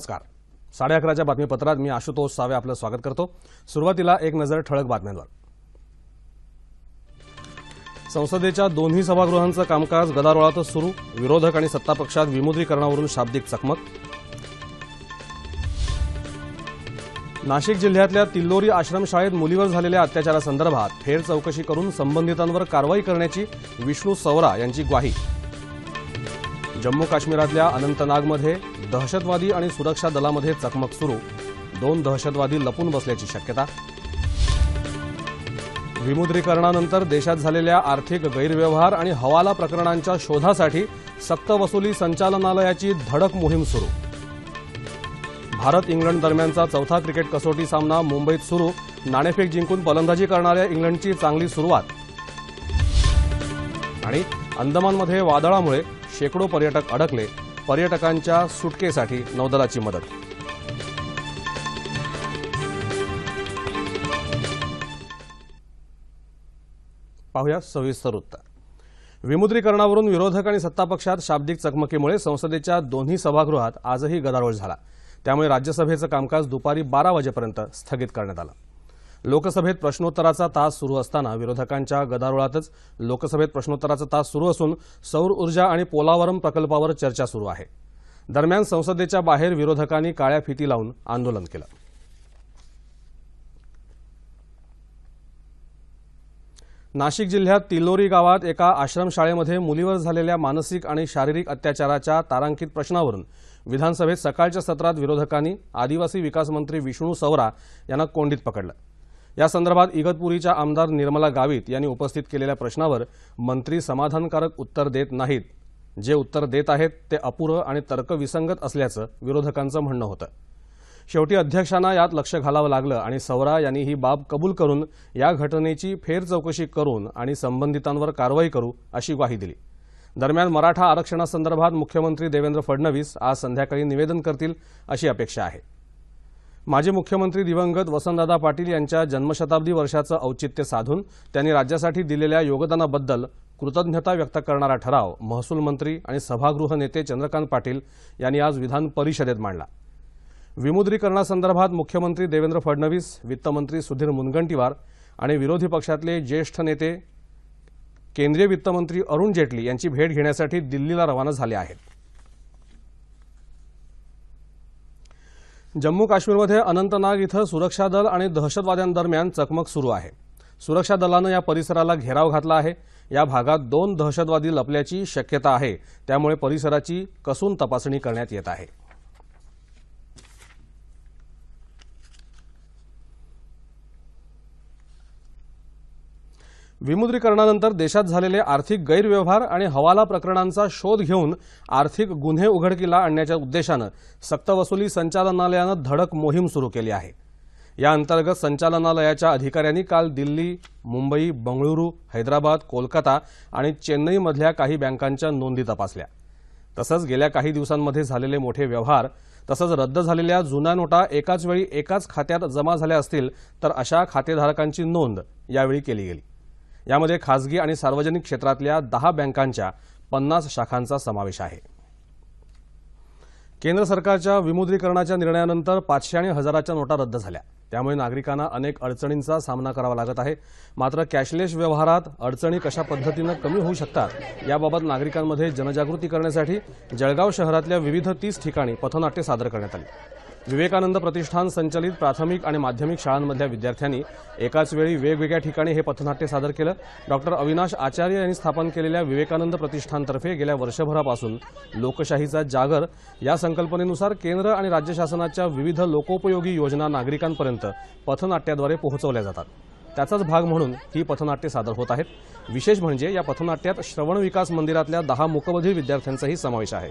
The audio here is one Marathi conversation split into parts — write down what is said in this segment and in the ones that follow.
नमस्कार साडे अकराच्या बातमीपत्रात मी आशुतोष सावे आपलं स्वागत करतो सुरुवातीला एक नजर ठळक बातम्यांवर संसदेच्या दोन्ही सभागृहांचं कामकाज गदारोळातच सुरू विरोधक आणि सत्तापक्षात विमुद्रीकरणावरून शाब्दिक चकमक नाशिक जिल्ह्यातल्या तिल्लोरी आश्रमशाळेत मुलीवर झालेल्या अत्याचारासंदर्भात फेर चौकशी करून संबंधितांवर कारवाई करण्याची विष्णू सवरा यांची ग्वाही जम्मू काश्मीरातल्या अनंतनागमध्ये दहशतवादी आणि सुरक्षा दलामध्ये चकमक सुरू दोन दहशतवादी लपून बसल्याची शक्यता विमुद्रीकरणानंतर देशात झालेल्या आर्थिक गैरव्यवहार आणि हवाला प्रकरणांच्या शोधासाठी सक्तवसुली संचालनालयाची धडक मोहीम सुरू भारत इंग्लंड दरम्यानचा चौथा क्रिकेट कसोटी सामना मुंबईत सुरू नाणेफेक जिंकून फलंदाजी करणाऱ्या इंग्लंडची चांगली सुरुवात आणि अंदमानमध्ये वादळामुळे शेकडो पर्यटक अडकले पर्यटकांच्या सुटकेसाठी नौदलाची मदत पाहूया सविस्तर उत्तर विमुद्रीकरणावरून विरोधक आणि सत्तापक्षात शाब्दिक चकमकीमुळे संसदेच्या दोन्ही सभागृहात आजही गदारोळ झाला त्यामुळे राज्यसभेचं कामकाज दुपारी बारा वाजेपर्यंत स्थगित करण्यात आलं लोकसभेत प्रश्नोत्तराचा तास सुरू असताना विरोधकांच्या गदारोळातच लोकसभेत प्रश्नोत्तराचा तास सुरू असून सौर ऊर्जा आणि पोलावरम प्रकल्पावर चर्चा सुरू आहे दरम्यान संसदेच्या बाहेर विरोधकांनी काळ्या फिती लावून आंदोलन केलं नाशिक जिल्ह्यात तिलोरी गावात एका आश्रमशाळेमध्ये मुलीवर झालेल्या मानसिक आणि शारीरिक अत्याचाराच्या तारांकित प्रश्नावरून विधानसभेत सकाळच्या सत्रात विरोधकांनी आदिवासी विकास मंत्री विष्णू सवरा यांना कोंडीत पकडलं या संदर्भात इगतपुरीच्या आमदार निर्मला गावित यांनी उपस्थित केलेल्या प्रश्नावर मंत्री समाधानकारक उत्तर देत नाहीत जे उत्तर देत आहेत ते अपुरं आणि तर्कविसंगत असल्याचं विरोधकांचं म्हणणं होतं शेवटी अध्यक्षांना यात लक्ष घालावं लागलं आणि सवरा यांनी ही बाब कबूल करून या घटनेची फेर चौकशी करून आणि संबंधितांवर कारवाई करू अशी ग्वाही दिली दरम्यान मराठा आरक्षणासंदर्भात मुख्यमंत्री देवेंद्र फडणवीस आज संध्याकाळी निवेदन करतील अशी अपेक्षा आहे माजी मुख्यमंत्री दिवंगत वसंतदादा पाटील यांच्या जन्मशताब्दी वर्षाचं औचित्य साधून त्यांनी राज्यासाठी दिलेल्या योगदानाबद्दल कृतज्ञता व्यक्त करणारा ठराव महसूल मंत्री आणि सभागृह नेते चंद्रकांत पाटील यांनी आज विधान परिषदेत मांडला विमुद्रीकरणासंदर्भात मुख्यमंत्री देवेंद्र फडणवीस वित्तमंत्री सुधीर मुनगंटीवार आणि विरोधी पक्षातले ज्येष्ठ नेते केंद्रीय वित्तमंत्री अरुण जेटली यांची भेट घेण्यासाठी दिल्लीला रवाना झाले आहेत जम्मू काश्मीरमध्ये अनंतनाग इथं सुरक्षा दल आणि दहशतवाद्यांदरम्यान चकमक सुरू आहे सुरक्षा दलानं या परिसराला घेराव घातला आहे या भागात दोन दहशतवादी लपल्याची शक्यता आहे त्यामुळे परिसराची कसून तपासणी करण्यात येत आहे विमुद्रीकरणानंतर देशात झालेले आर्थिक गैरव्यवहार आणि हवाला प्रकरणांचा शोध घेऊन आर्थिक गुन्हे उघडकीला आणण्याच्या उद्देशानं सक्तवसुली संचालनालयानं धडक मोहीम सुरू केली आहे या अंतर्गत संचालनालयाच्या अधिकाऱ्यांनी काल दिल्ली मुंबई बंगळुरू हैदराबाद कोलकाता आणि चेन्नईमधल्या काही बँकांच्या नोंदी तपासल्या तसंच गेल्या काही दिवसांमध्ये झालेले मोठे व्यवहार तसंच रद्द झालेल्या जुन्या नोटा एकाच वेळी एकाच खात्यात जमा झाल्या असतील तर अशा खातेधारकांची नोंद यावेळी केली गेली यामध्ये खासगी आणि सार्वजनिक क्षेत्रातल्या दहा बँकांच्या पन्नास शाखांचा समावेश आहे केंद्र सरकारच्या विमुद्रीकरणाच्या निर्णयानंतर पाचशे आणि हजाराच्या नोटा रद्द झाल्या त्यामुळे नागरिकांना अनेक अडचणींचा सामना करावा लागत आहे मात्र कॅशलेस व्यवहारात अडचणी कशा पद्धतीनं कमी होऊ शकतात याबाबत नागरिकांमध्ये जनजागृती करण्यासाठी जळगाव शहरातल्या विविध तीस ठिकाणी पथनाट्य सादर करण्यात आली विवेकानंद प्रतिष्ठान संचलित प्राथमिक आणि माध्यमिक शाळांमधल्या विद्यार्थ्यांनी एकाच वेळी वेगवेगळ्या ठिकाणी हे पथनाट्य सादर केलं डॉक्टर अविनाश आचार्य यांनी स्थापन केलेल्या विवेकानंद प्रतिष्ठानतर्फे गेल्या वर्षभरापासून लोकशाहीचा जागर या संकल्पनेनुसार केंद्र आणि राज्य शासनाच्या विविध लोकोपयोगी योजना नागरिकांपर्यंत पथनाट्याद्वारे पोहोचवल्या जातात त्याचाच भाग म्हणून ही पथनाट्य सादर होत आहेत विशेष म्हणजे या पथनाट्यात श्रवण विकास मंदिरातल्या दहा मुकबधीर विद्यार्थ्यांचाही समावेश आहे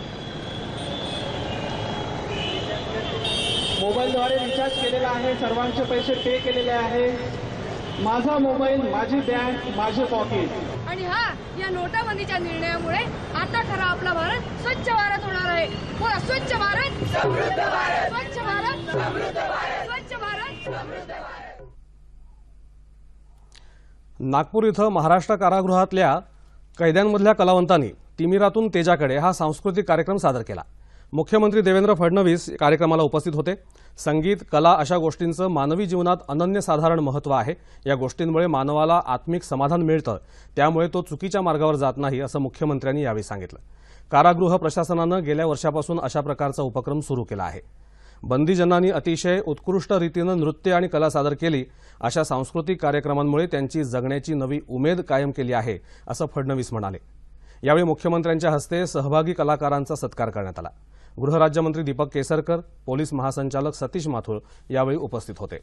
मोबाईलद्वारे रिचार्ज केलेला आहे सर्वांचे पैसे पे केलेले आहे माझा मोबाईल माझी बँक माझे पॉकेट आणि हा या नोटाबंदीच्या निर्णयामुळे आता खरा आपला भारत स्वच्छ भारत होणार आहे स्वच्छ भारत स्वच्छ भारत स्वच्छ भारत स्वच्छ भारत नागपूर इथं महाराष्ट्र कारागृहातल्या कैद्यांमधल्या कलावंतांनी तिमिरातून तेजाकडे हा सांस्कृतिक कार्यक्रम सादर केला मुख्यमंत्री देवेंद्र फडणवीस कार्यक्रमाला उपस्थित होते संगीत कला अशा गोष्टींचं मानवी जीवनात अनन्यसाधारण महत्त्व आहे या गोष्टींमुळे मानवाला आत्मिक समाधान मिळतं त्यामुळे तो चुकीच्या मार्गावर जात नाही असं मुख्यमंत्र्यांनी यावेळी सांगितलं कारागृह प्रशासनानं गेल्या वर्षापासून अशा प्रकारचा उपक्रम सुरू केला आहे बंदीजनांनी अतिशय उत्कृष्ट रीतीनं नृत्य आणि कला सादर केली अशा सांस्कृतिक कार्यक्रमांमुळे त्यांची जगण्याची नवी उमेद कायम केली आहे असं फडणवीस म्हणाले यावेळी मुख्यमंत्र्यांच्या हस्ते सहभागी कलाकारांचा सत्कार करण्यात आला गृहराज्यमंत्री दीपक केसरकर पोलीस महासंचालक सतीश माथुर यावेळी उपस्थित होते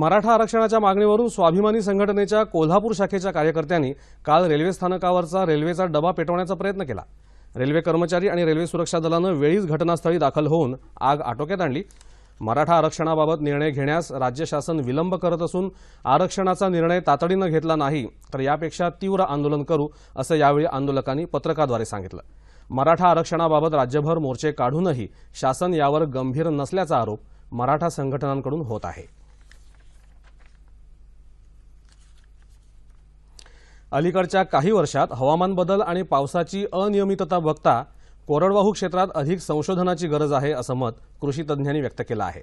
मराठा आरक्षणाच्या मागणीवरून स्वाभिमानी संघटनेच्या कोल्हापूर शाखेच्या कार्यकर्त्यांनी काल रेल्वे स्थानकावरचा रेल्वेचा डबा पेटवण्याचा प्रयत्न केला रेल्वे कर्मचारी आणि रेल्वे सुरक्षा दलानं वेळीच घटनास्थळी दाखल होऊन आग आटोक्यात आणली मराठा आरक्षणाबाबत निर्णय घेण्यास राज्य शासन विलंब करत असून आरक्षणाचा निर्णय तातडीनं घेतला नाही तर यापेक्षा तीव्र आंदोलन करू असं यावेळी आंदोलकांनी पत्रकाद्वारे सांगितलं मराठा आरक्षणाबाबत राज्यभर मोर्चे काढूनही शासन यावर गंभीर नसल्याचा आरोप मराठा संघटनांकडून होत आहे अलीकडच्या काही वर्षात हवामान बदल आणि पावसाची अनियमितता बघता कोरडवाहू क्षेत्रात अधिक संशोधनाची गरज आहे असं मत कृषी व्यक्त केलं आहे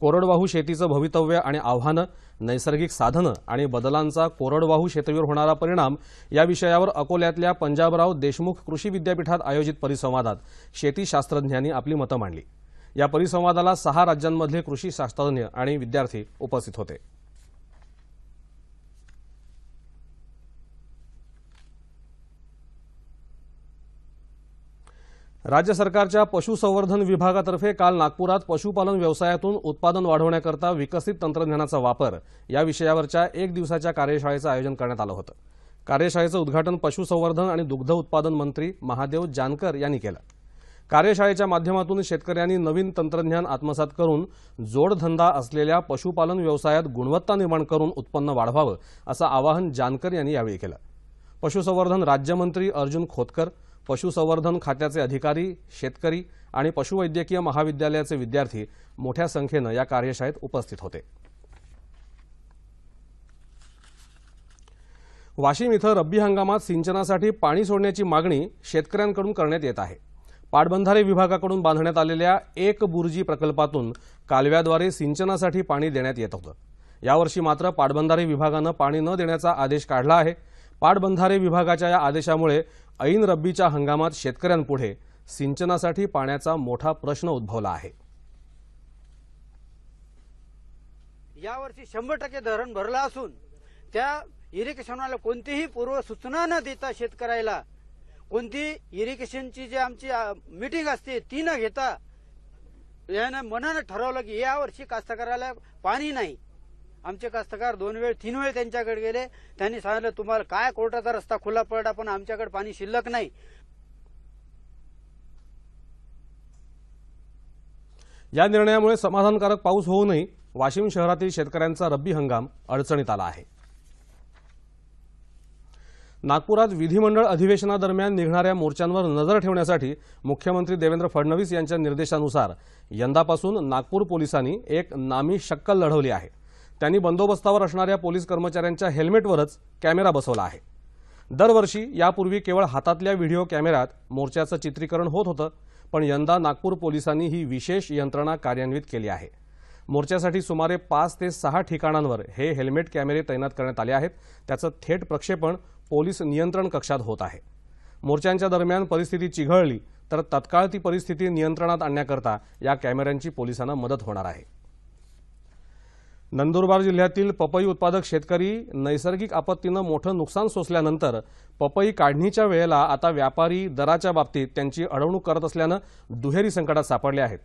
कोरडवाहू शेतीचं भवितव्य आणि आव्हानं नैसर्गिक साधनं आणि बदलांचा कोरडवाहू शेतीवर होणारा परिणाम या विषयावर अकोल्यातल्या पंजाबराव देशमुख कृषी विद्यापीठात आयोजित परिसंवादात शेतीशास्त्रज्ञांनी आपली मतं मांडली या परिसंवादाला सहा राज्यांमधले कृषी शास्त्रज्ञ आणि विद्यार्थी उपस्थित होते राज्य सरकारच्या पशुसंवर्धन विभागातर्फे काल नागपुरात पशुपालन व्यवसायातून उत्पादन वाढवण्याकरता विकसित तंत्रज्ञानाचा वापर या विषयावरच्या एक दिवसाच्या कार्यशाळेचं आयोजन करण्यात आलं होतं कार्यशाळेचं उद्घाटन पशुसंवर्धन आणि दुग्ध उत्पादन मंत्री महादेव जानकर यांनी केलं कार्यशाळेच्या माध्यमातून शेतकऱ्यांनी नवीन तंत्रज्ञान आत्मसात करून जोडधंदा असलेल्या पशुपालन व्यवसायात गुणवत्ता निर्माण करून उत्पन्न वाढवावं असं आवाहन जानकर यांनी यावेळी केलं पशुसंवर्धन राज्यमंत्री अर्जुन खोतकर पशुसंवर्धन खात्याचे अधिकारी शेतकरी आणि पशुवैद्यकीय महाविद्यालयाचे विद्यार्थी मोठ्या संख्येनं या कार्यशाळेत उपस्थित होते वाशिम इथं रब्बी हंगामात सिंचनासाठी पाणी सोडण्याची मागणी शेतकऱ्यांकडून करण्यात येत आहे पाटबंधारे विभागाकडून बांधण्यात आलेल्या एक बुर्जी प्रकल्पातून कालव्याद्वारे सिंचनासाठी पाणी देण्यात येत होतं यावर्षी मात्र पाटबंधारे विभागानं पाणी न देण्याचा आदेश काढला आहे पाटबंधारे विभागाच्या या आदेशामुळे ऐन रब्बीच्या हंगामात शेतकऱ्यांपुढे सिंचनासाठी पाण्याचा मोठा प्रश्न उद्भवला आहे यावर्षी शंभर टक्के धरण भरलं असून त्या इरिगेशनला कोणतीही पूर्व सूचना न देता शेतकऱ्याला कोणती इरिगेशनची जी आमची मिटिंग असते ती न घेता यानं मनानं ठरवलं की यावर्षी कास्तकाराला पाणी नाही आमचे कास्तकार दोन वेळ तीन वेळ त्यांच्याकडे गेले त्यांनी सांगितलं तुम्हाला काय कोर्टाचा रस्ता खुला पडला पण आमच्याकडे पाणी शिल्लक नाही या निर्णयामुळे समाधानकारक पाऊस होऊनही वाशिम शहरातील शेतकऱ्यांचा रब्बी हंगाम अडचणीत आला आहे नागपुरात विधिमंडळ अधिवेशनादरम्यान निघणाऱ्या मोर्चांवर नजर ठेवण्यासाठी मुख्यमंत्री देवेंद्र फडणवीस यांच्या निर्देशानुसार यंदापासून नागपूर पोलिसांनी एक नामी शक्कल लढवली आहे त्यांनी बंदोबस्तावर असणाऱ्या पोलीस कर्मचाऱ्यांच्या हेल्मेटवरच कॅमेरा बसवला आहे दरवर्षी यापूर्वी केवळ हातातल्या व्हिडिओ कॅमेऱ्यात मोर्चाचं चित्रीकरण होत होतं पण यंदा नागपूर पोलिसांनी ही विशेष यंत्रणा कार्यान्वित केली आहे मोर्चासाठी सुमारे पाच ते सहा ठिकाणांवर हे हेल्मेट कॅमेरे तैनात करण्यात आले आहेत त्याचं थेट प्रक्षेपण पोलीस नियंत्रण कक्षात होत आहे मोर्चांच्या दरम्यान परिस्थिती चिघळली तर तत्काळ ती परिस्थिती नियंत्रणात आणण्याकरता या कॅमेऱ्यांची पोलिसांना मदत होणार आहे नंदुरबार जिल्ह्यातील पपई उत्पादक शेतकरी नैसर्गिक आपत्तीनं मोठं नुकसान सोसल्यानंतर पपई काढणीच्या वेळेला आता व्यापारी दराच्या बाबतीत त्यांची अडवणूक करत असल्यानं दुहेरी संकटात सापडले आहेत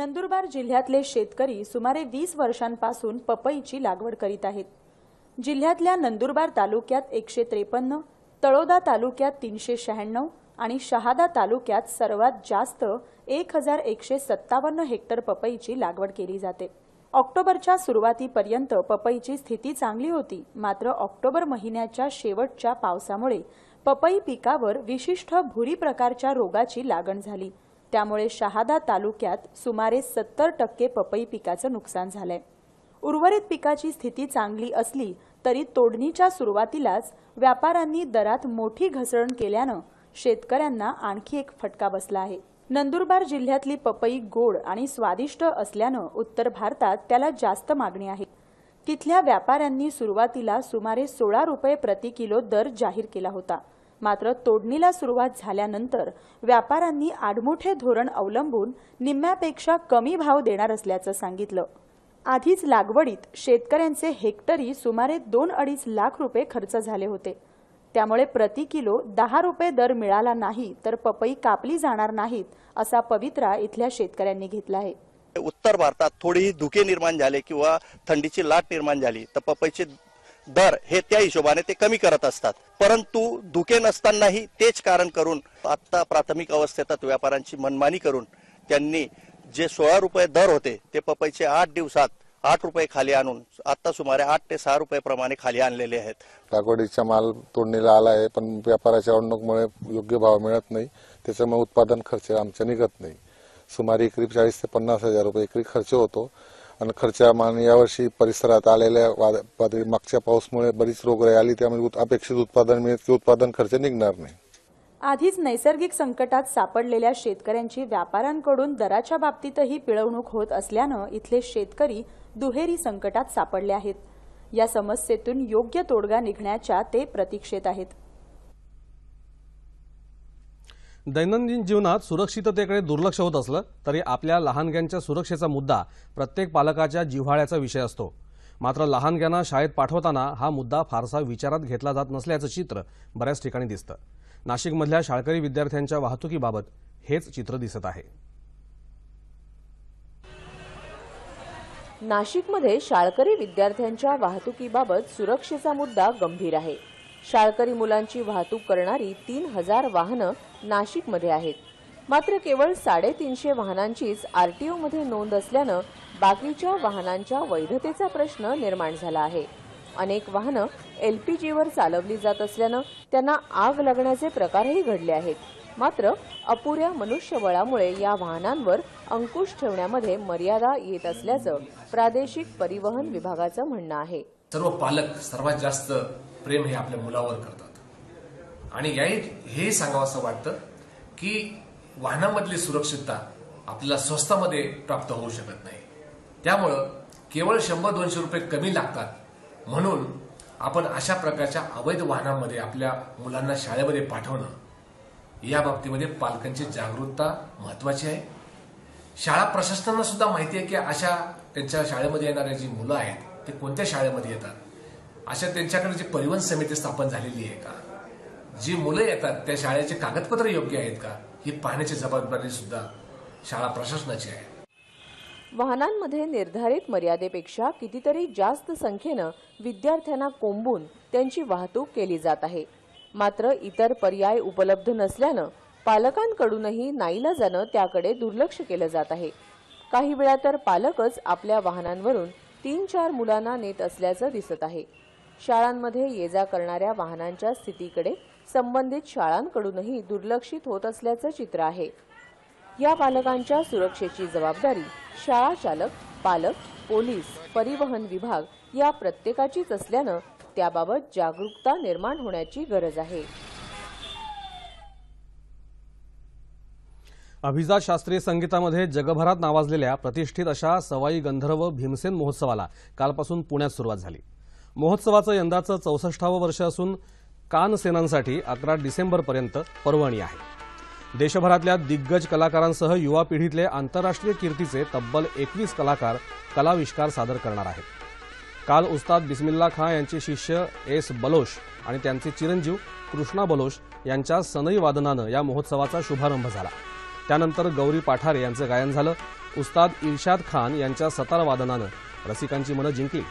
नंदुरबार जिल्ह्यातले शेतकरी सुमारे वीस वर्षांपासून पपईची लागवड करीत आहेत जिल्ह्यातल्या नंदुरबार तालुक्यात एकशे त्रेपन्न तळोदा तालुक्यात तीनशे शहाण्णव आणि शहादा तालुक्यात सर्वात जास्त एक हजार एकशे सत्तावन्न हेक्टर पपईची लागवड केली जाते ऑक्टोबरच्या सुरुवातीपर्यंत पपईची स्थिती चांगली होती मात्र ऑक्टोबर महिन्याच्या शेवटच्या पावसामुळे पपई पिकावर विशिष्ट भुरी प्रकारच्या रोगाची लागण झाली त्यामुळे शहादा तालुक्यात सुमारे सत्तर टक्के पपई पिकाचं नुकसान झालंय उर्वरित पिकाची स्थिती चांगली असली तरी तोडणीच्या सुरुवातीलाच व्यापाऱ्यांनी दरात मोठी घसरण केल्यानं शेतकऱ्यांना आणखी एक फटका बसला आहे नंदुरबार जिल्ह्यातली पपई गोड आणि स्वादिष्ट असल्यानं उत्तर भारतात त्याला जास्त मागणी आहे तिथल्या व्यापाऱ्यांनी सुरुवातीला सुमारे सोळा रुपये प्रति किलो दर जाहीर केला होता मात्र तोडणीला सुरुवात झाल्यानंतर व्यापाऱ्यांनी आडमोठे धोरण अवलंबून निम्म्यापेक्षा कमी भाव देणार असल्याचं सांगितलं आधीच लागवडीत शेतकऱ्यांचे हेक्टरी सुमारे दोन अडीच लाख रुपये खर्च झाले होते त्यामुळे प्रति किलो दहा रुपये दर मिळाला नाही तर पपई कापली जाणार नाहीत असा पवित्रा इथल्या शेतकऱ्यांनी घेतला आहे उत्तर भारतात थोडीही धुके निर्माण झाले किंवा थंडीची लाट निर्माण झाली तर पपईचे दर हे त्या हिशोबाने ते कमी करत असतात परंतु धुके नसतानाही तेच कारण करून आता प्राथमिक अवस्थेत व्यापाऱ्यांची मनमानी करून त्यांनी जे सोळा रुपये दर होते ते पपईचे आठ दिवसात आठ रुपये खाली आणून आता सुमारे आठ ते सहा रुपये प्रमाणे खाली आणलेले आहेत लागवडीचा माल तोडणीला आला आहे पण व्यापाराच्या अडणूकमुळे योग्य भाव मिळत नाही त्याच्यामुळे उत्पादन खर्च आमचा निघत नाही सुमारे एकरी चाळीस ते पन्नास हजार रुपये एकरी खर्च होतो आणि खर्चामान यावर्षी परिसरात आलेल्या मागच्या पाऊसमुळे बरीच रोगराई आली त्यामुळे अपेक्षित उत्पादन मिळत की उत्पादन खर्च निघणार नाही आधीच नैसर्गिक संकटात सापडलेल्या शेतकऱ्यांची व्यापाऱ्यांकडून दराच्या बाबतीतही पिळवणूक होत असल्यानं इथले शेतकरी दुहेरी संकटात सापडले आहेत या समस्येतून योग्य तोडगा निघण्याच्या ते प्रतीक्षेत आहेत दैनंदिन जीवनात सुरक्षिततेकडे दुर्लक्ष होत असलं तरी आपल्या लहानग्यांच्या सुरक्षेचा मुद्दा प्रत्येक पालकाच्या जिव्हाळ्याचा विषय असतो मात्र लहानग्यांना शाळेत पाठवताना हा मुद्दा फारसा विचारात घेतला जात नसल्याचं चित्र बऱ्याच ठिकाणी दिसतं नाशिकमधल्या शाळकरी विद्यार्थ्यांच्या वाहतुकीबाबत हेच चित्र दिसत आहे नाशिकमध्ये शाळकरी विद्यार्थ्यांच्या वाहतुकीबाबत सुरक्षेचा मुद्दा गंभीर आहे शाळकरी मुलांची वाहतूक करणारी तीन हजार वाहनं नाशिकमध्ये आहेत मात्र केवळ साडेतीनशे वाहनांचीच आरटीओमध्ये नोंद असल्यानं बाकीच्या वाहनांच्या वैधतेचा प्रश्न निर्माण झाला आहे अनेक वाहनं एलपीजीवर चालवली जात असल्यानं त्यांना आग लागण्याचे प्रकारही घडले आहेत मात्र अपुऱ्या मनुष्यबळामुळे या वाहनांवर अंकुश ठेवण्यामध्ये मर्यादा येत असल्याचं प्रादेशिक परिवहन विभागाचं म्हणणं आहे सर्व पालक सर्वात जास्त प्रेम हे आपल्या मुलावर करतात आणि याही हे सांगावं असं वाटतं की वाहनामधली सुरक्षितता आपल्याला स्वस्तामध्ये प्राप्त होऊ शकत नाही त्यामुळं केवळ शंभर दोनशे रुपये कमी लागतात म्हणून आपण अशा प्रकारच्या अवैध वाहनांमध्ये आपल्या मुलांना शाळेमध्ये पाठवणं या बाबतीमध्ये पालकांची जागरूकता महत्वाची आहे शाळा प्रशासनाला सुद्धा माहिती आहे की अशा त्यांच्या शाळेमध्ये येणाऱ्या जी मुलं आहेत ते कोणत्या शाळेमध्ये येतात अशा त्यांच्याकडे जी परिवहन समिती स्थापन झालेली आहे का जी मुलं येतात त्या शाळेचे कागदपत्र योग्य आहेत का ही पाहण्याची जबाबदारी सुद्धा शाळा प्रशासनाची आहे वाहनांमध्ये निर्धारित मर्यादेपेक्षा कितीतरी जास्त संख्येनं विद्यार्थ्यांना कोंबून त्यांची वाहतूक केली जात आहे मात्र इतर पर्याय उपलब्ध नसल्यानं पालकांकडूनही नाईलाजानं त्याकडे दुर्लक्ष केलं जात आहे काही वेळा तर पालकच आपल्या वाहनांवरून तीन चार मुलांना नेत असल्याचं दिसत आहे शाळांमध्ये ये जा करणाऱ्या वाहनांच्या स्थितीकडे संबंधित शाळांकडूनही दुर्लक्षित होत असल्याचं चित्र आहे या पालकांच्या सुरक्षेची जबाबदारी शाळा चालक पालक पोलीस परिवहन विभाग या प्रत्येकाचीच असल्यानं त्याबाबत जागरूकता निर्माण होण्याची गरज आहे अभिजात शास्त्रीय संगीतामध्ये जगभरात नावाजलेल्या प्रतिष्ठित अशा सवाई गंधर्व भीमसेन महोत्सवाला कालपासून पुण्यात सुरुवात झाली महोत्सवाचं यंदाचं चौसष्टावं वर्ष असून कान सेनांसाठी अकरा डिसेंबरपर्यंत पर्वणी आहे देशभरातल्या दिग्गज कलाकारांसह युवा पिढीतले आंतरराष्ट्रीय कीर्तीचे तब्बल एकवीस कलाकार कलाविष्कार सादर करणार आहेत काल उस्ताद बिस्मिल्ला खान यांचे शिष्य एस बलोश आणि त्यांचे चिरंजीव कृष्णा बलोश यांच्या सनई वादनानं या महोत्सवाचा शुभारंभ झाला त्यानंतर गौरी पाठारे यांचं गायन झालं उस्ताद इर्शाद खान यांच्या सतार वादनानं रसिकांची मनं जिंकली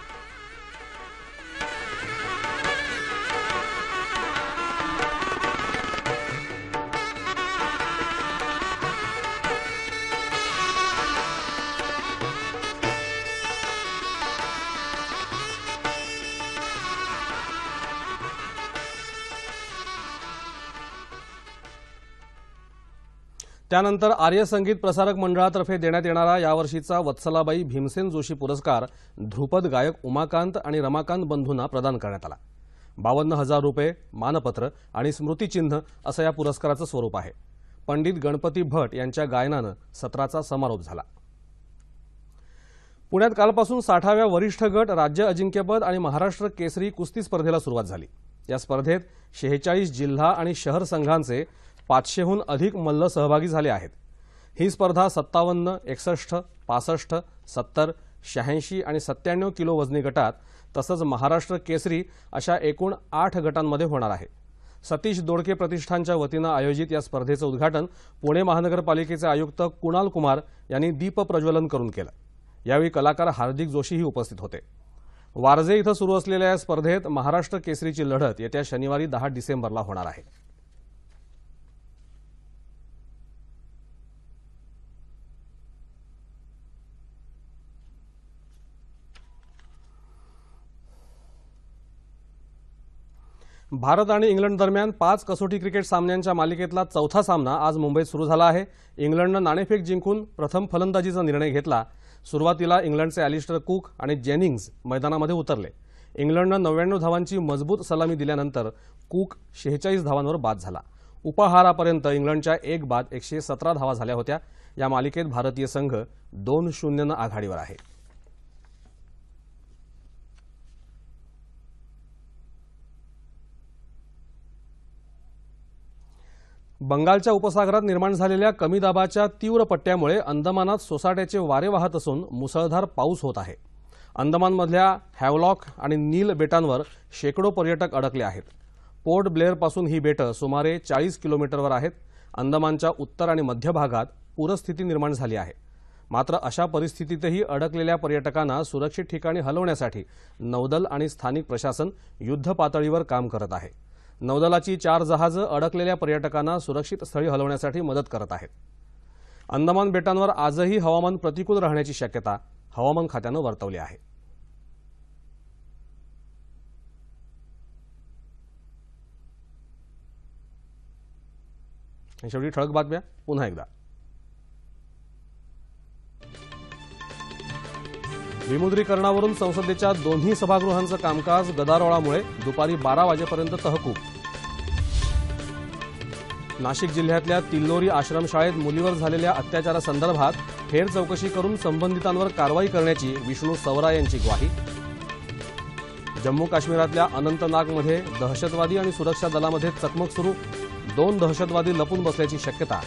त्यानंतर आर्य संगीत प्रसारक मंडळातर्फे देण्यात येणारा यावर्षीचा वत्सलाबाई भीमसेन जोशी पुरस्कार ध्रुपद गायक उमाकांत आणि रमाकांत बंधूंना प्रदान करण्यात आला बावन्न हजार रुपये मानपत्र आणि स्मृतिचिन्ह असं या पुरस्काराचं स्वरूप आहे पंडित गणपती भट यांच्या गायनानं सत्राचा समारोप झाला पुण्यात कालपासून साठाव्या वरिष्ठ गट राज्य अजिंक्यपद आणि महाराष्ट्र केसरी कुस्ती स्पर्धेला सुरुवात झाली या स्पर्धेत शेहेचाळीस जिल्हा आणि शहर संघांचे पाचशेहून अधिक मल्ल सहभागी झाले आहेत ही स्पर्धा सत्तावन्न एकसष्ट पासष्ट सत्तर शहाऐंशी आणि सत्त्याण्णव किलो वजनी गटात तसंच महाराष्ट्र केसरी अशा एकूण आठ गटांमध्ये होणार आहे सतीश दोडके प्रतिष्ठानच्या वतीनं आयोजित या स्पर्धेचं उद्घाटन पुणे महानगरपालिकेचे आयुक्त कुणाल कुमार यांनी दीपप्रज्वलन करून केलं यावेळी कलाकार हार्दिक जोशीही उपस्थित होते वारजे इथं सुरू असलेल्या या स्पर्धेत महाराष्ट्र केसरीची लढत येत्या शनिवारी दहा डिसेंबरला होणार आहे भारत आणि इंग्लंड दरम्यान पाच कसोटी क्रिकेट सामन्यांच्या मालिकेतला चौथा सामना आज मुंबईत सुरू झाला आहे इंग्लंडनं नाणेफेक जिंकून प्रथम फलंदाजीचा निर्णय घेतला सुरुवातीला इंग्लंडचे अॅलिस्टर कुक आणि जेनिंग्ज मैदानामध्ये उतरले इंग्लंडनं नव्याण्णव धावांची मजबूत सलामी दिल्यानंतर कुक शेहेचाळीस धावांवर बाद झाला उपाहारापर्यंत इंग्लंडच्या एक बाद एकशे सतरा धावा झाल्या होत्या या मालिकेत भारतीय संघ दोन शून्यनं आघाडीवर आहे बंगालच्या उपसागरात निर्माण झालेल्या कमी दाबाच्या तीव्र पट्ट्यामुळे अंदमानात सोसाट्याचे वारे वाहत असून मुसळधार पाऊस होत आहे अंदमानमधल्या हॅवलॉक आणि नील बेटांवर शेकडो पर्यटक अडकले आहेत पोर्ट ब्लेअरपासून ही बेटं सुमारे चाळीस किलोमीटरवर आहेत अंदमानच्या उत्तर आणि मध्य भागात पूरस्थिती निर्माण झाली आहे मात्र अशा परिस्थितीतही अडकलेल्या पर्यटकांना सुरक्षित ठिकाणी हलवण्यासाठी नौदल आणि स्थानिक प्रशासन युद्धपातळीवर काम करत आहे नौदलाची चार जहाजं अडकलेल्या पर्यटकांना सुरक्षित स्थळी हलवण्यासाठी मदत करत आहेत अंदमान बेटांवर आजही हवामान प्रतिकूल राहण्याची शक्यता हवामान खात्यानं वर्तवली आहे शेवटी ठळक बातम्या पुन्हा एकदा विमुद्रीकरणावरून संसदेच्या दोन्ही सभागृहांचं कामकाज गदारोळामुळे दुपारी बारा वाजेपर्यंत तहकूब नाशिक जिल्ह्यातल्या तिल्लोरी आश्रमशाळेत मुलीवर झालेल्या अत्याचारासंदर्भात फेर चौकशी करून संबंधितांवर कारवाई करण्याची विष्णू सवरा यांची ग्वाही जम्मू काश्मीरातल्या अनंतनागमध्ये दहशतवादी आणि सुरक्षा दलामध्ये चकमक सुरू दोन दहशतवादी लपून बसल्याची शक्यता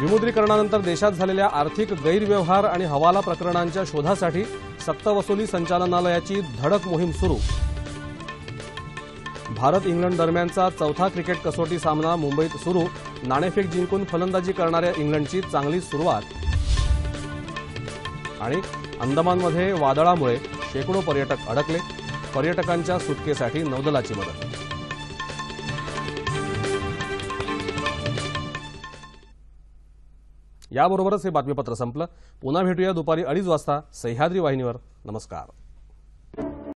विमुद्रीकरणानंतर देशात झालेल्या आर्थिक गैरव्यवहार आणि हवाला प्रकरणांच्या शोधासाठी सक्तवसुली संचालनालयाची धडक मोहीम सुरू भारत इंग्लंड दरम्यानचा चौथा क्रिकेट कसोटी सामना मुंबईत सुरू नाणेफेक जिंकून फलंदाजी करणाऱ्या इंग्लंडची चांगली सुरुवात आणि अंदमानमध्ये वादळामुळे शेकडो पर्यटक अडकले पर्यटकांच्या सुटकेसाठी नौदलाची मदत याबरोबरच हे बातमीपत्र संपलं पुन्हा भेटूया दुपारी अडीच वाजता सह्याद्री वाहिनीवर नमस्कार